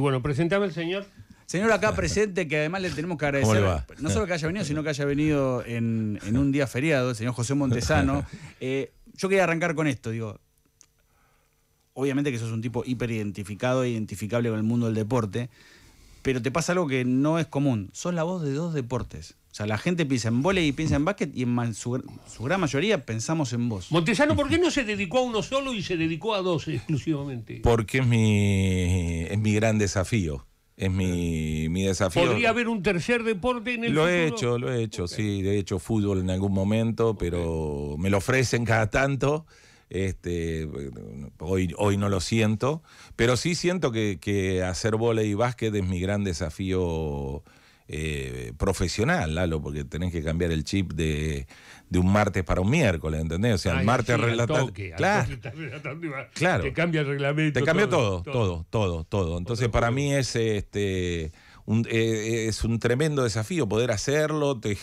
Y bueno, presentame al señor. Señor acá presente, que además le tenemos que agradecer, no solo que haya venido, sino que haya venido en, un día feriado, el señor José Montesano. Eh, yo quería arrancar con esto, digo, obviamente que sos un tipo hiperidentificado, e identificable con el mundo del deporte, pero te pasa algo que no es común. Sos la voz de dos deportes. O sea, la gente piensa en volei y piensa en básquet y en su, su, gran mayoría pensamos en vos. Montesano, ¿por qué no se dedicó a uno solo y se dedicó a dos exclusivamente? Porque es mi, es mi gran desafío. Es mi, mi desafío. ¿Podría haber un tercer deporte en el Lo he hecho, lo he hecho, sí. De hecho fútbol en algún momento, pero me lo ofrecen cada tanto. Este, hoy, hoy no lo siento, pero sí siento que, hacer volei y básquet es mi gran desafío eh, profesional, Lalo, porque tenés que cambiar el chip de, un martes para un miércoles, ¿entendés? O sea, el martes sí, Claro, claro. Te cambia el reglamento. Te cambia todo, todo, todo, todo. Entonces, para mí es este eh, eh, es un tremendo desafío poder hacerlo, te,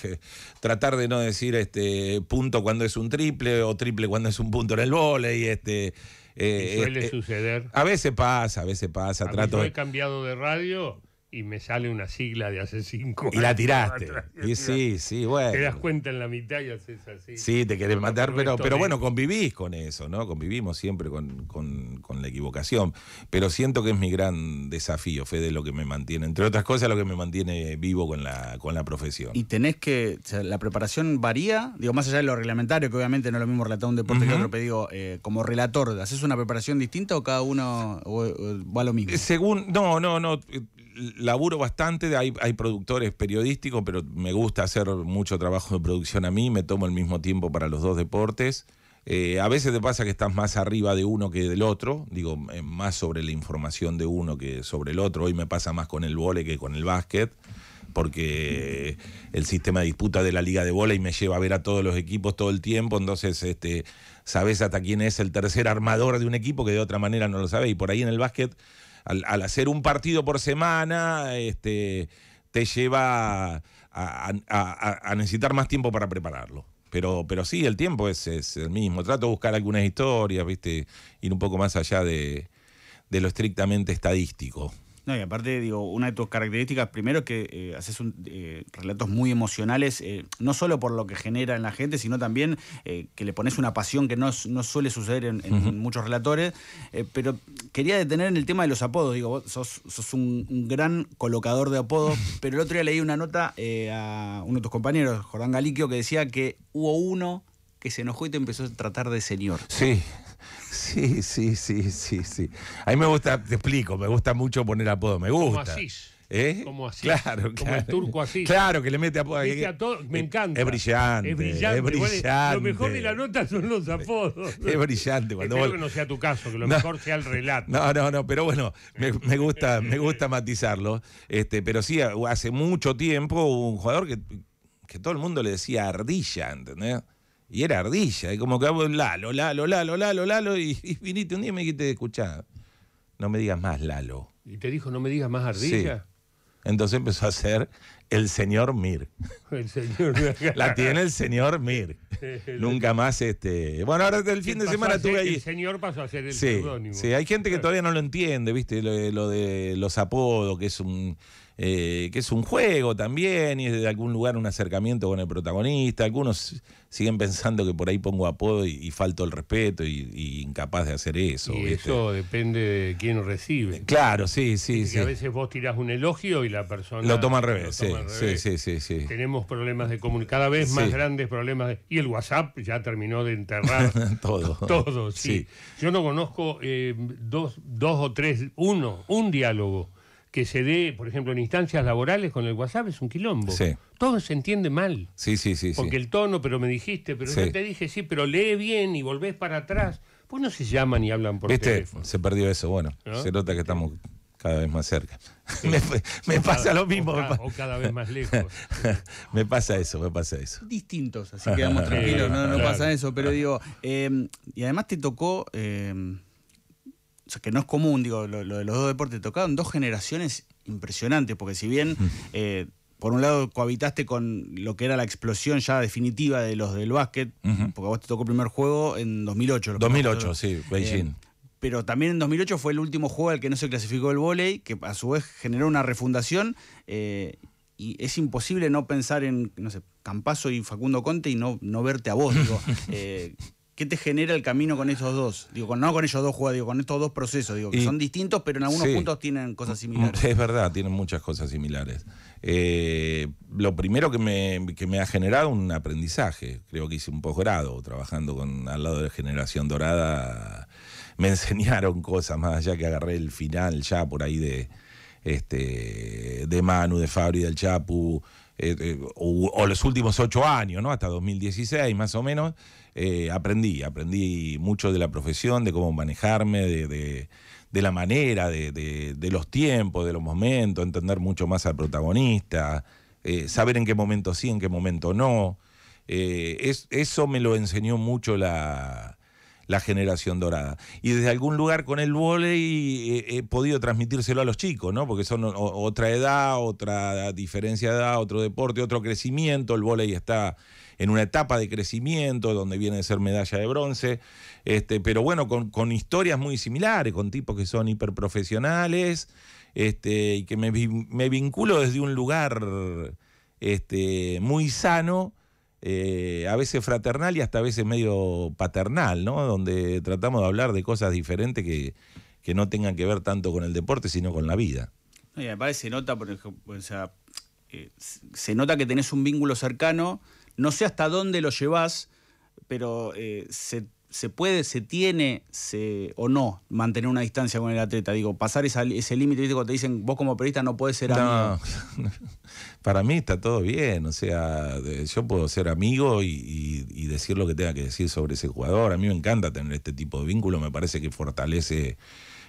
tratar de no decir este punto cuando es un triple o triple cuando es un punto en el vole y este eh, suele suceder. A veces pasa, a veces pasa. trato mí he cambiado de radio y me sale una sigla de hace cinco años. Y la tiraste. y, sí, sí, bueno. Te das cuenta en la mitad y haces así. Sí, te querés matar, pero, pero bueno, convivís con eso, ¿no? Convivimos siempre con, con, la equivocación. Pero siento que es mi gran desafío, Fede, lo que me mantiene, entre otras cosas, lo que me mantiene vivo con la, con la profesión. Y tenés que, la preparación varía, digo, más allá de lo reglamentario, que obviamente no es lo mismo relatar un deporte que otro, pero digo, eh, como relator, ¿haces una preparación distinta o cada uno va lo mismo? Según, no, no, no laburo bastante, hay, hay productores periodísticos, pero me gusta hacer mucho trabajo de producción a mí, me tomo el mismo tiempo para los dos deportes. Eh, a veces te pasa que estás más arriba de uno que del otro, digo, eh, más sobre la información de uno que sobre el otro. Hoy me pasa más con el vole que con el básquet, porque el sistema de disputa de la liga de vole me lleva a ver a todos los equipos todo el tiempo, entonces este, sabes hasta quién es el tercer armador de un equipo que de otra manera no lo sabés, Y por ahí en el básquet al, hacer un partido por semana, este, te lleva a, necesitar más tiempo para prepararlo. Pero, sí, el tiempo es, el mismo. Trato de buscar algunas historias, ¿viste? ir un poco más allá de lo estrictamente estadístico. No, y aparte, digo, una de tus características, primero, es que eh, haces un, eh, relatos muy emocionales, eh, no solo por lo que genera en la gente, sino también que le pones una pasión que no, suele suceder en, muchos relatores. pero quería detener en el tema de los apodos. Digo, vos sos, un, un, gran colocador de apodos, pero el otro día leí una nota a uno de tus compañeros, Jordán Galiquio, que decía que hubo uno que se enojó y te empezó a tratar de señor. Sí. Sí, sí, sí, sí, sí. A mí me gusta, te explico, me gusta mucho poner apodo, me gusta. ¿Eh? Como Asís. Como así. Claro, Como el turco así. Claro, que le mete apodo. A me encanta. Es brillante. Es brillante. lo mejor de la nota son los apodos. Es brillante. Cuando Espero que no sea tu caso, que lo mejor sea el relato. No, no, no, pero bueno, me, gusta, me gusta matizarlo. Este, pero sí, hace mucho tiempo hubo un jugador que, que todo el mundo le decía ardilla, ¿entendés? Y era ardilla, y como que hago Lalo, Lalo, Lalo, Lalo, Lalo, y, viniste un día y me dijiste, escuchá, no me digas más Lalo. ¿Y te dijo, no me digas más ardilla? Entonces empezó a ser el señor Mir. El señor La tiene el señor Mir. Nunca más este. Bueno, ahora el fin de semana tuve ahí. El señor pasó a ser el sí, pseudónimo. Sí, hay gente que todavía no lo entiende, ¿viste? lo de los apodos, que es un eh, que es un juego también y es de algún lugar un acercamiento con el protagonista. Algunos siguen pensando que por ahí pongo apodo y, falto el respeto y, incapaz de hacer eso. Y eso depende de quién recibe. Eh, claro, sí, sí, sí. A veces vos tirás un elogio y la persona lo toma al revés. sí, Sí, sí, Tenemos problemas de comunicación, cada vez más grandes problemas. y el WhatsApp ya terminó de enterrar todo. Todo, sí. Yo no conozco eh, dos, dos o tres, uno, un diálogo que se dé, por ejemplo, en instancias laborales con el WhatsApp es un quilombo. Todo se entiende mal. Sí, sí, sí. Porque el tono, pero me dijiste, pero yo te dije, sí, pero lee bien y volvés para atrás. Pues no se llaman y hablan por ¿Viste? teléfono. Se perdió eso, bueno. Se nota que estamos cada vez más cerca. me, pasa lo mismo. O cada, vez más lejos. me pasa eso, me pasa eso. Distintos, así quedamos tranquilos, no, no pasa eso. Pero digo, em, y además te tocó... Em, o sea, que no es común, digo, lo, de los dos deportes, tocaron dos generaciones impresionantes, porque si bien eh, por un lado cohabitaste con lo que era la explosión ya definitiva de los del básquet, porque a vos te tocó el primer juego en 2008. 2008, sí, Beijing. Eh, pero también en 2008 fue el último juego al que no se clasificó el vóley, que a su vez generó una refundación. Eh, y es imposible no pensar en, no sé, Campazo y Facundo Conte y no, no verte a vos. Digo, ¿Qué te genera el camino con esos dos? Digo, no con ellos dos jugadores, digo, con estos dos procesos, digo, que son distintos, pero en algunos puntos tienen cosas similares. Es verdad, tienen muchas cosas similares. Eh, lo primero que me, ha generado un aprendizaje, creo que hice un posgrado trabajando con, al lado de Generación Dorada, me enseñaron cosas, más allá que agarré el final ya por ahí de, este, de Manu, de Fabri, del Chapu, eh, eh, o, los últimos ocho años, ¿no? Hasta 2016 más o menos, eh, aprendí, aprendí mucho de la profesión, de cómo manejarme, de, la manera, de, los tiempos, de los momentos, entender mucho más al protagonista, saber en qué momento sí, en qué momento no. eso me lo enseñó mucho la, la generación dorada. Y desde algún lugar con el volei eh, he, podido transmitírselo a los chicos, ¿no? Porque son otra edad, otra diferencia de edad, otro deporte, otro crecimiento. El volei está en una etapa de crecimiento, donde viene de ser medalla de bronce, este, pero bueno, con, historias muy similares, con tipos que son hiperprofesionales, este, y que me, me vinculo desde un lugar este, muy sano eh, a veces fraternal y hasta a veces medio paternal, ¿no? Donde tratamos de hablar de cosas diferentes que, que no tengan que ver tanto con el deporte, sino con la vida. me parece, se nota, por ejemplo, o sea, eh, se nota que tenés un vínculo cercano, no sé hasta dónde lo llevas, pero eh, se se puede, se tiene se, o no mantener una distancia con el atleta. Digo, pasar ese límite, Cuando te dicen, vos como periodista no puedes ser amigo. para mí está todo bien. O sea, yo puedo ser amigo y, decir lo que tenga que decir sobre ese jugador. A mí me encanta tener este tipo de vínculo. Me parece que fortalece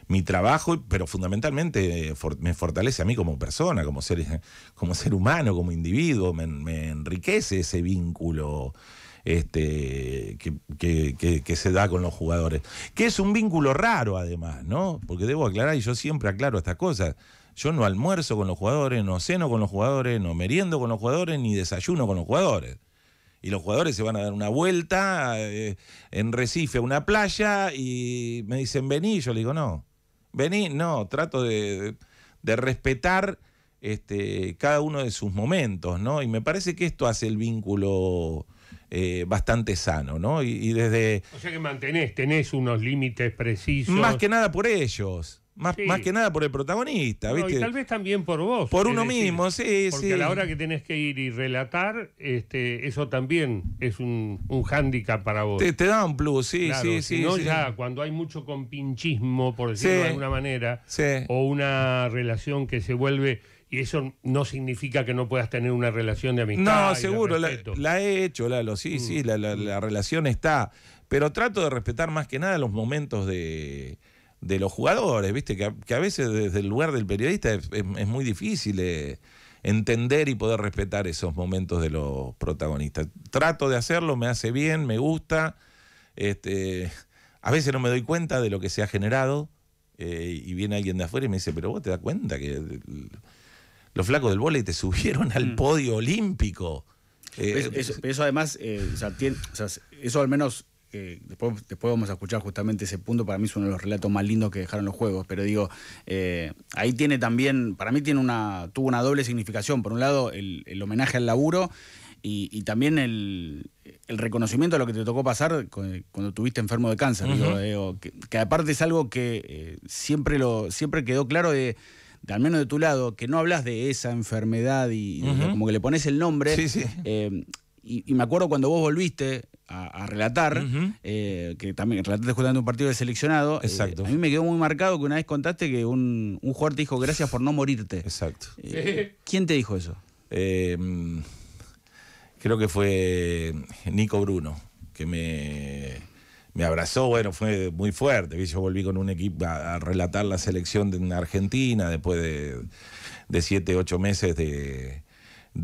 mi trabajo, pero fundamentalmente eh, me fortalece a mí como persona, como ser, como ser humano, como individuo. me enriquece ese vínculo este, que, se da con los jugadores. Que es un vínculo raro además, ¿no? Porque debo aclarar, y yo siempre aclaro estas cosas, yo no almuerzo con los jugadores, no ceno con los jugadores, no meriendo con los jugadores, ni desayuno con los jugadores. Y los jugadores se van a dar una vuelta eh, en Recife, a una playa, y me dicen, vení, yo le digo, no, vení, no, trato de, respetar este, cada uno de sus momentos, ¿no? Y me parece que esto hace el vínculo eh, bastante sano, ¿no? Y, desde... O sea que mantenés, tenés unos límites precisos. Más que nada por ellos. Más, más que nada por el protagonista, ¿viste? y tal vez también por vos. Por uno mismo, sí, porque a la hora que tenés que ir y relatar, este, eso también es un, un hándicap para vos. Te, da un plus, sí, sí, sí. No ya cuando hay mucho compinchismo, por decirlo de alguna manera, o una relación que se vuelve y eso no significa que no puedas tener una relación de amistad. No, seguro, la, he hecho, Lalo, sí, mm. sí, la, relación está. Pero trato de respetar más que nada los momentos de, los jugadores, ¿viste? Que a, veces desde el lugar del periodista es, muy difícil eh, entender y poder respetar esos momentos de los protagonistas. Trato de hacerlo, me hace bien, me gusta. Este, a veces no me doy cuenta de lo que se ha generado. Eh, y viene alguien de afuera y me dice, pero vos te das cuenta que los flacos del vóley te subieron al mm. podio olímpico. Eh, eso, además, eh, eso al menos, eh, después, vamos a escuchar justamente ese punto, para mí es uno de los relatos más lindos que dejaron los juegos, pero digo, ahí tiene también, para mí tiene una, tuvo una doble significación, por un lado el, homenaje al laburo y, también el, reconocimiento a lo que te tocó pasar cuando tuviste enfermo de cáncer, que, que, aparte es algo que siempre, lo, siempre quedó claro de al menos de tu lado, que no hablas de esa enfermedad y como que le pones el nombre. Sí, sí. Eh, y, me acuerdo cuando vos volviste a, relatar, eh, que también relataste justamente un partido de seleccionado. Eh, Exacto. a mí me quedó muy marcado que una vez contaste que un, un jugador te dijo gracias por no morirte. Exacto. ¿Quién te dijo eso? creo que fue Nico Bruno, que me me abrazó, bueno, fue muy fuerte. Yo volví con un equipo a, relatar la selección de Argentina después de, siete, ocho meses de,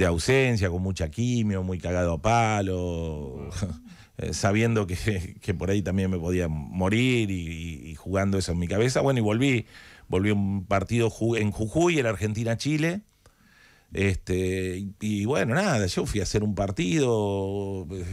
ausencia, con mucha quimio, muy cagado a palo, eh, sabiendo que, por ahí también me podía morir y, jugando eso en mi cabeza. Bueno, y volví, volví un partido en Jujuy, el Argentina-Chile. Este, y bueno, nada, yo fui a hacer un partido, eh,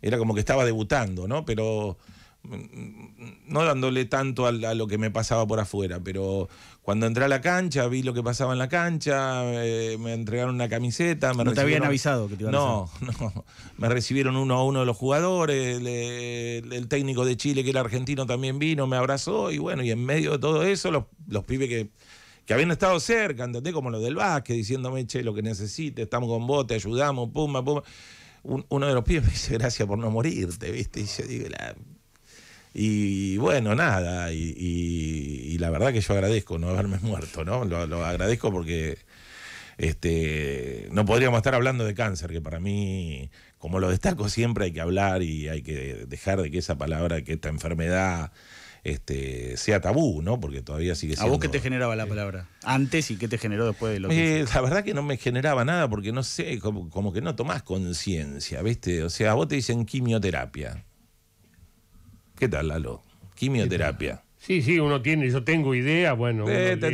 era como que estaba debutando, ¿no? Pero no dándole tanto a, lo que me pasaba por afuera, pero cuando entré a la cancha, vi lo que pasaba en la cancha, eh, me entregaron una camiseta. no te habían avisado que te iban no, No, me recibieron uno a uno de los jugadores, el, técnico de Chile, que era argentino, también vino, me abrazó, y bueno, y en medio de todo eso, los, los pibes que, que habían estado cerca, andate Como los del básquet, diciéndome, che, lo que necesite estamos con vos, te ayudamos, pumba, pumba. uno de los pibes me dice, gracias por no morirte, ¿viste? Y yo digo, la y bueno, nada, y, la verdad que yo agradezco no haberme muerto, ¿no? Lo, agradezco porque este, no podríamos estar hablando de cáncer, que para mí, como lo destaco siempre, hay que hablar y hay que dejar de que esa palabra, que esta enfermedad este, sea tabú, ¿no? Porque todavía sigue siendo... ¿A vos qué te generaba la palabra? Antes y qué te generó después de lo que... Eh, la verdad que no me generaba nada porque no sé, como, como que no tomás conciencia, ¿viste? O sea, vos te dicen quimioterapia ¿Qué tal, Lalo? Quimioterapia. Sí, sí, uno tiene, yo tengo idea, bueno, eh, te,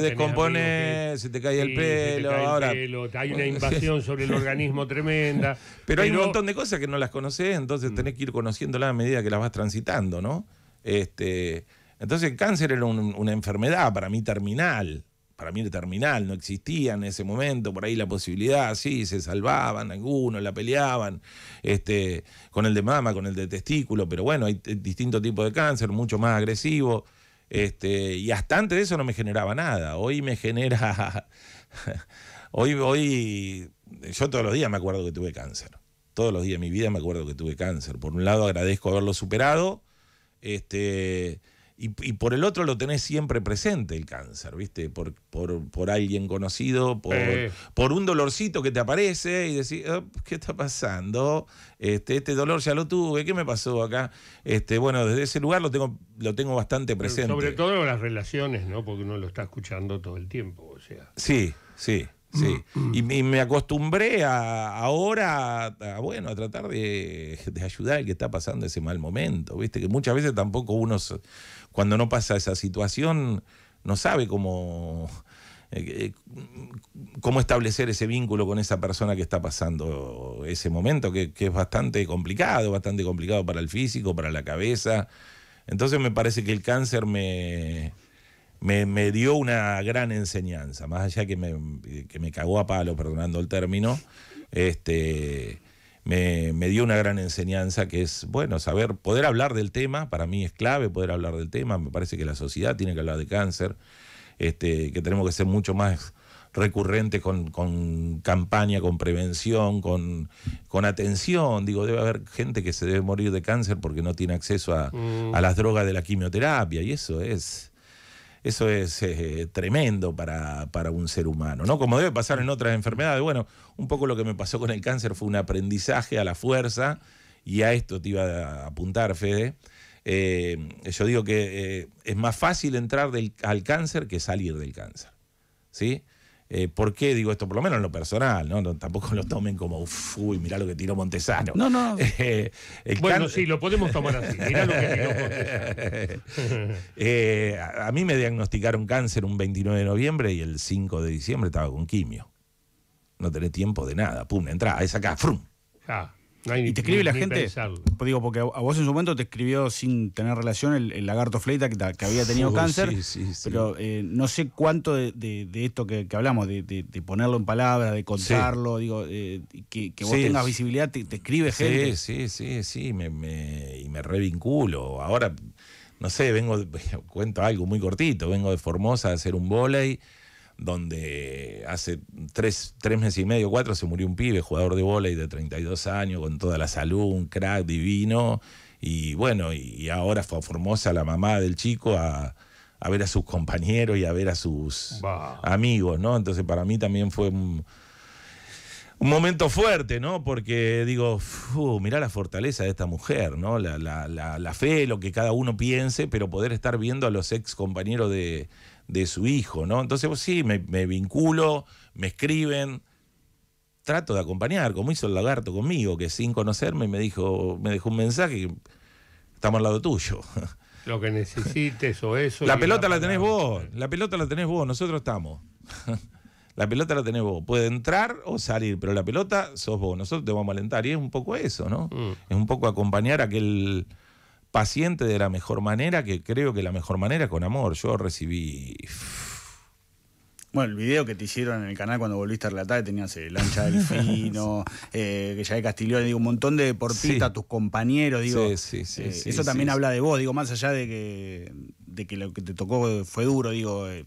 descompones, se te cae el pelo, ahora. hay una invasión sobre el organismo tremenda. Pero, hay un montón de cosas que no las conoces, entonces mm. tenés que ir conociéndolas a medida que las vas transitando, ¿no? Este, entonces el cáncer era una enfermedad para mí terminal para mí era terminal no existía en ese momento, por ahí la posibilidad, sí, se salvaban algunos, la peleaban, este, con el de mama, con el de testículo, pero bueno, hay eh, distintos tipos de cáncer, mucho más agresivo, este, y hasta antes de eso no me generaba nada, hoy me genera, hoy, hoy, yo todos los días me acuerdo que tuve cáncer, todos los días de mi vida me acuerdo que tuve cáncer, por un lado agradezco haberlo superado, este, y, y, por el otro lo tenés siempre presente el cáncer, ¿viste? Por, por, por alguien conocido, por, por un dolorcito que te aparece y decís, ¿qué está pasando? Este, este dolor ya lo tuve, ¿qué me pasó acá? Este, bueno, desde ese lugar lo tengo, lo tengo bastante presente. sobre todo en las relaciones, ¿no? Porque uno lo está escuchando todo el tiempo, o sea. Sí, sí. Sí. Mm, mm. Y, me acostumbré a, ahora a, bueno, a tratar de, ayudar al que está pasando ese mal momento. Viste que muchas veces tampoco uno, cuando no pasa esa situación, no sabe cómo, eh, eh, cómo establecer ese vínculo con esa persona que está pasando ese momento, que es bastante complicado, bastante complicado para el físico, para la cabeza. Entonces me parece que el cáncer me me, dio una gran enseñanza, más allá que me, que me cagó a palo, perdonando el término, este, me, dio una gran enseñanza que es, bueno, saber, poder hablar del tema, para mí es clave poder hablar del tema, me parece que la sociedad tiene que hablar de cáncer, este, que tenemos que ser mucho más recurrentes con, campaña, con prevención, con, con, atención. Digo, debe haber gente que se debe morir de cáncer porque no tiene acceso a, mm. a las drogas de la quimioterapia y eso es eso es eh, tremendo para, un ser humano, ¿no? Como debe pasar en otras enfermedades. Bueno, un poco lo que me pasó con el cáncer fue un aprendizaje a la fuerza, y a esto te iba a apuntar, Fede. Eh, yo digo que eh, es más fácil entrar al cáncer que salir del cáncer, ¿sí? Eh, ¿Por qué digo esto? Por lo menos en lo personal, ¿no? tampoco lo tomen como, Uf, uy, mirá lo que tiró Montesano. No, no. Eh, bueno, sí, lo podemos tomar así. Mirá lo que tiró Montesano. Eh, a, mí me diagnosticaron cáncer un 29 de noviembre y el 5 de diciembre estaba con quimio. No tenés tiempo de nada. Pum, entra, es acá, frum. Ah y te escribe la gente, pues digo, porque a vos en su momento te escribió sin tener relación el, lagarto Fleita que, había tenido cáncer, pero eh, no sé cuánto de, esto que, hablamos, de, ponerlo en palabras, de contarlo, digo, eh, que, vos tengas visibilidad, te, escribe gente. Sí, sí, sí, sí, me, me, y me revinculo. Ahora, no sé, vengo, cuento algo muy cortito, vengo de Formosa a hacer un volei donde hace tres, tres, meses y medio, cuatro, se murió un pibe, jugador de volei de 32 años, con toda la salud, un crack divino. Y bueno, y ahora fue Formosa la mamá del chico a, ver a sus compañeros y a ver a sus amigos, ¿no? Entonces para mí también fue un, momento fuerte, ¿no? Porque digo, mira mirá la fortaleza de esta mujer, ¿no? La, la fe, lo que cada uno piense, pero poder estar viendo a los ex compañeros de de su hijo, ¿no? Entonces, pues, sí, me, vinculo, me escriben, trato de acompañar, como hizo el lagarto conmigo, que sin conocerme me dijo, me dejó un mensaje, estamos al lado tuyo. Lo que necesites o eso. La pelota la, tenés vos, la pelota la tenés vos, nosotros estamos. la pelota la tenés vos, puede entrar o salir, pero la pelota sos vos, nosotros te vamos a alentar y es un poco eso, ¿no? Mm. Es un poco acompañar a aquel paciente de la mejor manera, que creo que la mejor manera con amor. Yo recibí... Bueno, el video que te hicieron en el canal cuando volviste a relatar, tenías el Lancha del Fino, eh, que ya de Castillón digo, un montón de deportistas, tus compañeros, digo. Sí, sí, sí. Eh, eso también habla de vos, digo, más allá de que, de que lo que te tocó fue duro, digo. Eh,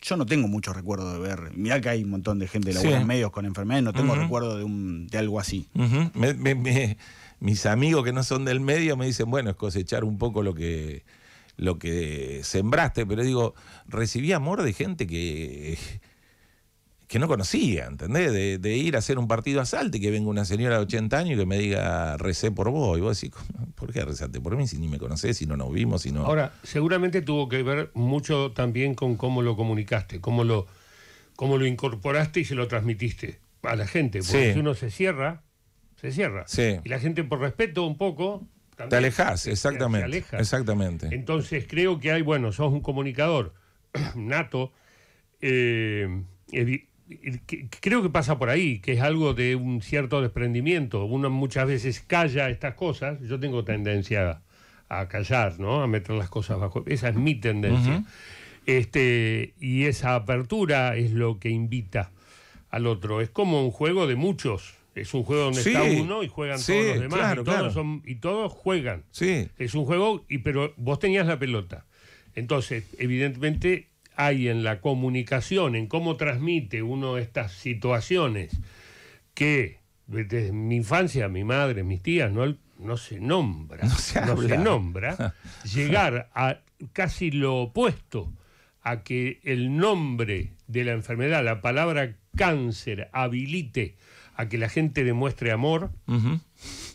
yo no tengo mucho recuerdo de ver. Mirá que hay un montón de gente de los medios con enfermedades, no tengo recuerdo de, algo así. me, mis amigos que no son del medio me dicen, bueno, es cosechar un poco lo que, lo que sembraste, pero digo, recibí amor de gente que, que no conocía, ¿entendés? De, ir a hacer un partido a Salta y que venga una señora de 80 años y que me diga, recé por vos. Y vos decís, ¿por qué rezaste por mí si ni me conocés, si no nos vimos, si no...? Ahora, seguramente tuvo que ver mucho también con cómo lo comunicaste, cómo lo, lo incorporaste y se lo transmitiste a la gente, porque si uno se cierra se cierra. Y la gente por respeto un poco... te alejas, exactamente. Exactamente. Entonces creo que hay, bueno, sos un comunicador nato. Eh, creo que pasa por ahí, que es algo de un cierto desprendimiento. Uno muchas veces calla estas cosas. Yo tengo tendencia a, callar, ¿no? A meter las cosas bajo. Esa es mi tendencia. este, y esa apertura es lo que invita al otro. Es como un juego de muchos. Es un juego donde está uno y juegan todos los demás. y, todos juegan. Sí. Es un juego, pero vos tenías la pelota. Entonces, evidentemente, hay en la comunicación, en cómo transmite uno estas situaciones que desde mi infancia, mi madre, mis tías, no, no se nombra. No no se nombra. llegar a casi lo opuesto a que el nombre de la enfermedad, la palabra cáncer, habilite a que la gente demuestre amor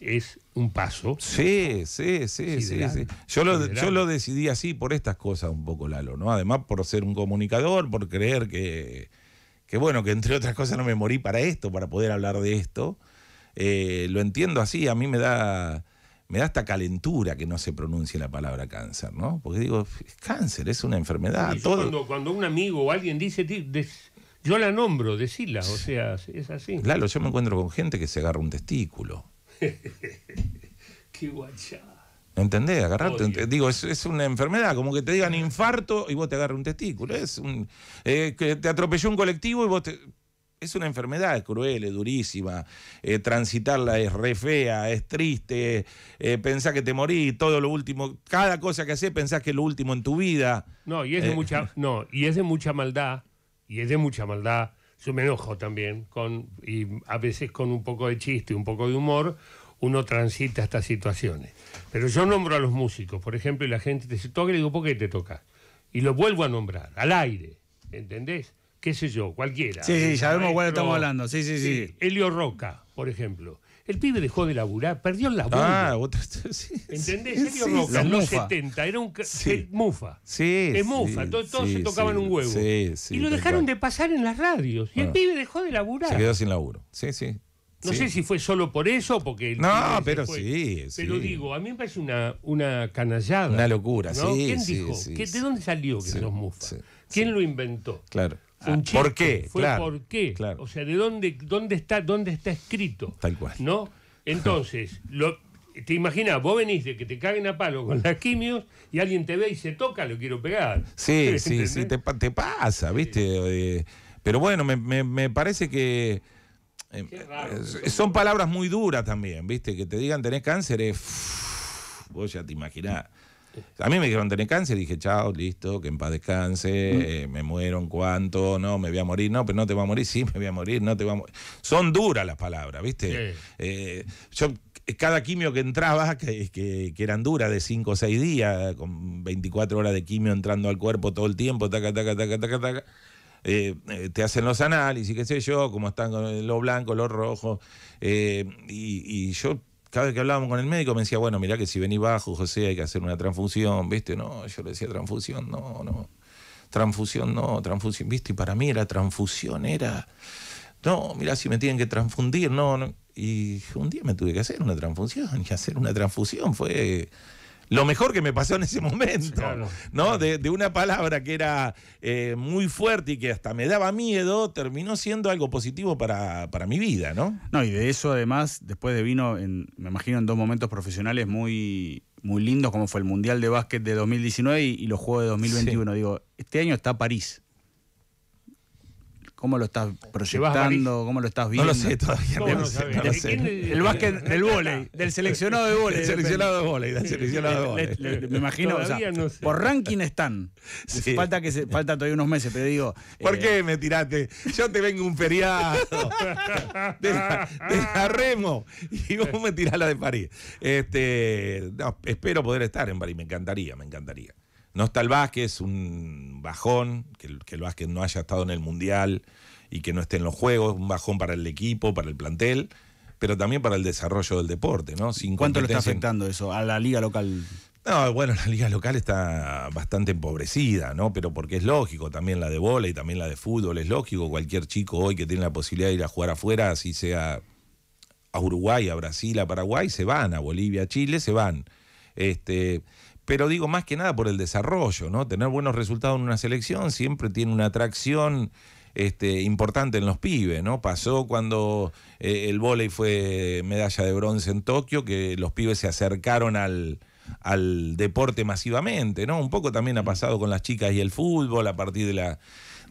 es un paso. Sí, sí, sí, sí, Yo, lo, yo, lo, decidí así por estas cosas un poco, Lalo, ¿no? Además por ser un comunicador, por creer que, que bueno, que entre otras cosas no me morí para esto, para poder hablar de esto. Eh, lo entiendo así, a mí me da me da esta calentura que no se pronuncie la palabra cáncer, ¿no? Porque digo, cáncer, es una enfermedad. Cuando, un amigo o alguien dice, yo la nombro, decila, o sea, es así. Claro, yo me encuentro con gente que se agarra un testículo. Qué guachada. ¿Entendés? Agarrarte. Digo, es, una enfermedad, como que te digan infarto y vos te agarras un testículo. Es un, eh, que te atropelló un colectivo y vos te. Es una enfermedad, es cruel, es durísima. Eh, transitarla es re fea, es triste. Eh, pensás que te morís, todo lo último. Cada cosa que haces pensás que es lo último en tu vida. No, y es eh. mucha, no, y es de mucha maldad y es de mucha maldad. Yo me enojo también, con, y a veces con un poco de chiste, un poco de humor, uno transita estas situaciones. Pero yo nombro a los músicos, por ejemplo, y la gente te dice, toca, y digo, ¿por qué te toca? Y lo vuelvo a nombrar, al aire, ¿entendés? Qué sé yo, cualquiera. Sí, sí, sabemos cuál estamos hablando, sí, sí, sí. sí. Elio Roca, por ejemplo. El pibe dejó de laburar, perdió el laburo. Ah, otra. sí, ¿Entendés? Sergio Roca, en los 70, era un sí, mufa. Sí. Es mufa, todos, se tocaban un huevo. Sí, sí. y lo dejaron de pasar en las radios. Y el ah. pibe dejó de laburar. Se quedó sin laburo. Sí, sí. No sé si fue solo por eso, porque. no, pero sí, Pero digo, a mí me parece una, una canallada. Una locura, sí. ¿Quién dijo? ¿De dónde salió que sos mufa? ¿Quién lo inventó? Claro. Ah, ¿Por qué? Fue por qué. O sea, de dónde, dónde está, dónde está escrito. Tal cual. ¿No? Entonces, lo, te imaginas, vos venís de que te caguen a palo con las quimios y alguien te ve y se toca, lo quiero pegar. Sí, sí, sí, te, pasa, ¿viste? Eh, pero bueno, me, parece que. Eh, eh, son, palabras muy duras también, ¿viste? Que te digan tenés cáncer es. vos ya te imaginás. A mí me dijeron, tener cáncer, dije, chao, listo, que en paz descanse, mm. eh, me muero en no, me voy a morir, no, pero no te voy a morir, sí, me voy a morir, no te voy a morir. Son duras las palabras, ¿viste? Eh, yo eh, cada quimio que entraba, que, que, eran duras de 5 o 6 días, con 24 horas de quimio entrando al cuerpo todo el tiempo, taca, taca, taca, taca, taca, te hacen los análisis, qué sé yo, cómo están los blancos, los rojos, y, y yo cada vez que hablábamos con el médico me decía, bueno, mirá que si vení bajo, José, hay que hacer una transfusión, ¿viste? No, yo le decía transfusión, no, no. Transfusión, no, transfusión, ¿viste? Y para mí era transfusión, era. No, mirá si me tienen que transfundir, no, no. Y un día me tuve que hacer una transfusión, y hacer una transfusión fue lo mejor que me pasó en ese momento, ¿no? De, una palabra que era eh, muy fuerte y que hasta me daba miedo, terminó siendo algo positivo para, mi vida, ¿no? No, y de eso además, después de vino, en, me imagino, en dos momentos profesionales muy, muy lindos, como fue el Mundial de Básquet de 2019 y, los Juegos de 2021. Digo, este año está París. ¿Cómo lo estás proyectando? ¿Cómo lo estás viendo? No lo sé todavía. No, lo sé, El básquet del volei, del seleccionado de volei. Del seleccionado de volei, del seleccionado de volei. me imagino, o sea, por ranking están. Falta que falta todavía unos meses, pero digo. ¿Por eh, qué me tiraste? Yo te vengo un feriado. te, remo y vos me tirás la de París. Este, espero poder estar en París, me encantaría, me encantaría. No está el Vázquez, un bajón, que, el Vázquez no haya estado en el Mundial y que no esté en los Juegos, un bajón para el equipo, para el plantel, pero también para el desarrollo del deporte, ¿no? ¿Cuánto le está afectando eso a la liga local? No, bueno, la liga local está bastante empobrecida, ¿no? Pero porque es lógico, también la de bola y también la de fútbol, es lógico, cualquier chico hoy que tiene la posibilidad de ir a jugar afuera, así sea a Uruguay, a Brasil, a Paraguay, se van, a Bolivia, a Chile, se van. Este, pero digo más que nada por el desarrollo, ¿no? Tener buenos resultados en una selección siempre tiene una atracción este, importante en los pibes, ¿no? Pasó cuando eh, el vóley fue medalla de bronce en Tokio, que los pibes se acercaron al, deporte masivamente, ¿no? Un poco también ha pasado con las chicas y el fútbol a partir de la,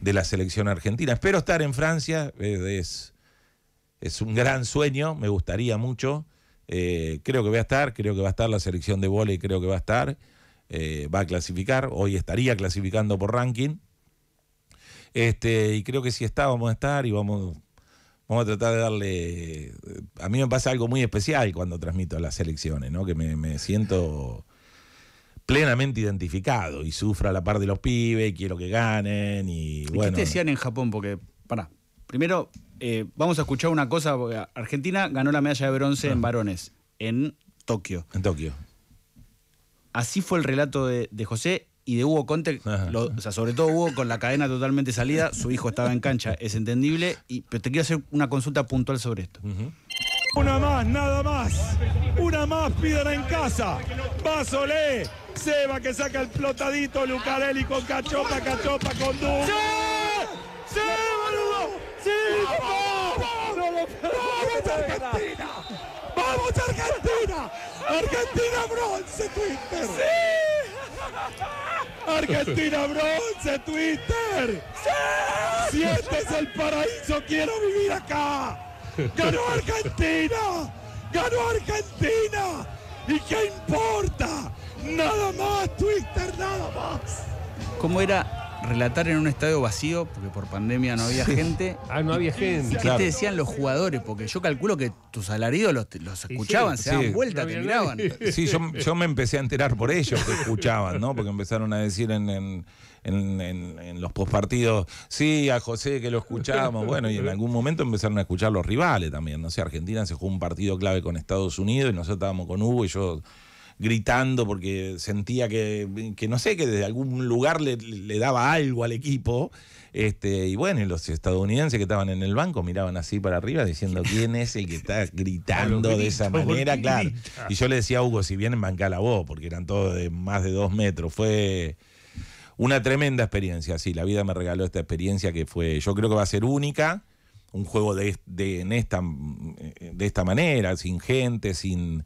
de la selección argentina. Espero estar en Francia, eh, es, es un gran sueño, me gustaría mucho. Eh, creo que va a estar, creo que va a estar la selección de volei, creo que va a estar. Eh, va a clasificar, hoy estaría clasificando por ranking. Este, y creo que si está, vamos a estar y vamos, vamos a tratar de darle. A mí me pasa algo muy especial cuando transmito las selecciones ¿no? Que me, siento plenamente identificado y sufra la par de los pibes, y quiero que ganen y, bueno. ¿Qué te decían en Japón? Porque, para primero eh, vamos a escuchar una cosa, porque Argentina ganó la medalla de bronce en ah. varones, en Tokio. En Tokio. Así fue el relato de, José y de Hugo Conte, o sea, sobre todo Hugo con la cadena totalmente salida, su hijo estaba en cancha, es entendible, y, pero te quiero hacer una consulta puntual sobre esto. Una más, nada más. Una más pídala en casa. Va Seba que saca el plotadito Lucarelli con cachopa, cachopa con duro. ¡Sí! ¡Sí! ¡Vamos! ¡Vamos Argentina! ¡Vamos Argentina! ¡Argentina bronce, Twitter! ¡Sí! ¡Argentina bronce, Twitter! ¡Sí! ¡Siete es el paraíso, quiero vivir acá. ¡Ganó Argentina! ¡Ganó Argentina! ¿Y qué importa? Nada más, Twitter, nada más. ¿Cómo era relatar en un estadio vacío, porque por pandemia no había gente. Ah, no había gente. ¿Y qué te decían los jugadores? Porque yo calculo que tus alaridos los, escuchaban, se daban vuelta, te miraban. Sí, yo, me empecé a enterar por ellos que escuchaban, ¿no? Porque empezaron a decir en, en en, los postpartidos, sí, a José que lo escuchábamos. Bueno, y en algún momento empezaron a escuchar los rivales también. No sé, Argentina se jugó un partido clave con Estados Unidos y nosotros estábamos con Hugo y yo gritando porque sentía que, no sé, que desde algún lugar le, daba algo al equipo. Este, y bueno, y los estadounidenses que estaban en el banco miraban así para arriba diciendo quién es el que está gritando de esa manera, claro. Y yo le decía a Hugo, si bien banca la porque eran todos de más de dos metros. Fue una tremenda experiencia, sí, la vida me regaló esta experiencia que fue, yo creo que va a ser única, un juego de, en esta, de esta manera, sin gente, sin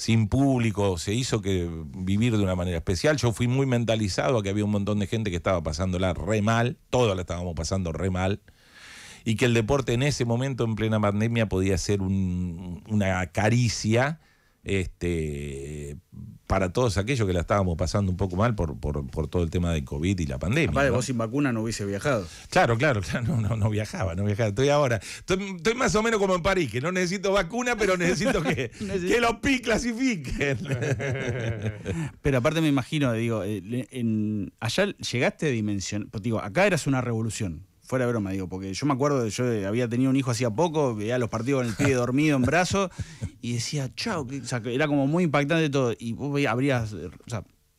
sin público, se hizo que vivir de una manera especial. Yo fui muy mentalizado a que había un montón de gente que estaba pasándola re mal, todos la estábamos pasando re mal, y que el deporte en ese momento, en plena pandemia, podía ser una caricia este, para todos aquellos que la estábamos pasando un poco mal por, por, todo el tema del COVID y la pandemia. Aparte, vos sin vacuna no hubiese viajado. Claro, claro, no, no, viajaba, no viajaba. Estoy ahora, estoy, más o menos como en París, que no necesito vacuna, pero necesito que, que los PI clasifiquen. pero aparte me imagino, digo, eh, allá llegaste a dimensión, pues, digo, acá eras una revolución, Fuera de broma, digo, porque yo me acuerdo, yo había tenido un hijo hacía poco, veía los partidos con el pie dormido en brazos y decía, chao, o era como muy impactante todo. Y vos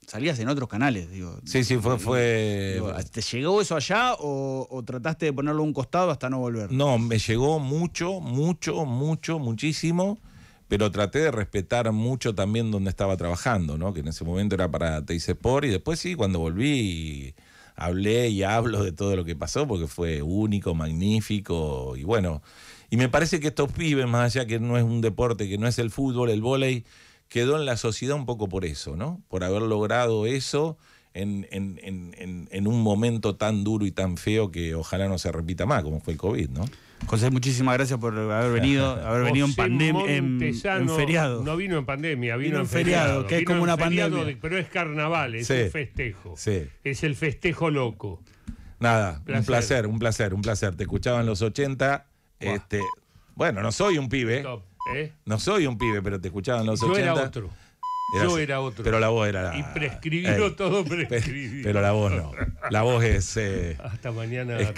salías en otros canales, digo. Sí, sí, fue... fue... ¿Te llegó eso allá o, o, trataste de ponerlo a un costado hasta no volver? No, me llegó mucho, mucho, mucho, muchísimo, pero traté de respetar mucho también donde estaba trabajando, ¿no? Que en ese momento era para Teis Sport y después sí, cuando volví hablé y hablo de todo lo que pasó porque fue único, magnífico y bueno. Y me parece que estos pibes, más allá que no es un deporte, que no es el fútbol, el vóley, quedó en la sociedad un poco por eso, ¿no? Por haber logrado eso en, en un momento tan duro y tan feo que ojalá no se repita más, como fue el COVID, ¿no? José, muchísimas gracias por haber venido, haber venido en pandemia, en, feriado. No vino en pandemia, vino, en feriado, que es como una pandemia. pero es carnaval, es un festejo. Es el festejo loco. Nada, un placer, un placer, un placer. Te escuchaba en los 80. Este, bueno, no soy un pibe. ¿eh? No soy un pibe, pero te escuchaba en los Yo Era otro. Yo era otro. Pero la voz era. La... Y prescribió todo prescribido. Pero la voz no. La voz es. Eh, Hasta mañana. Es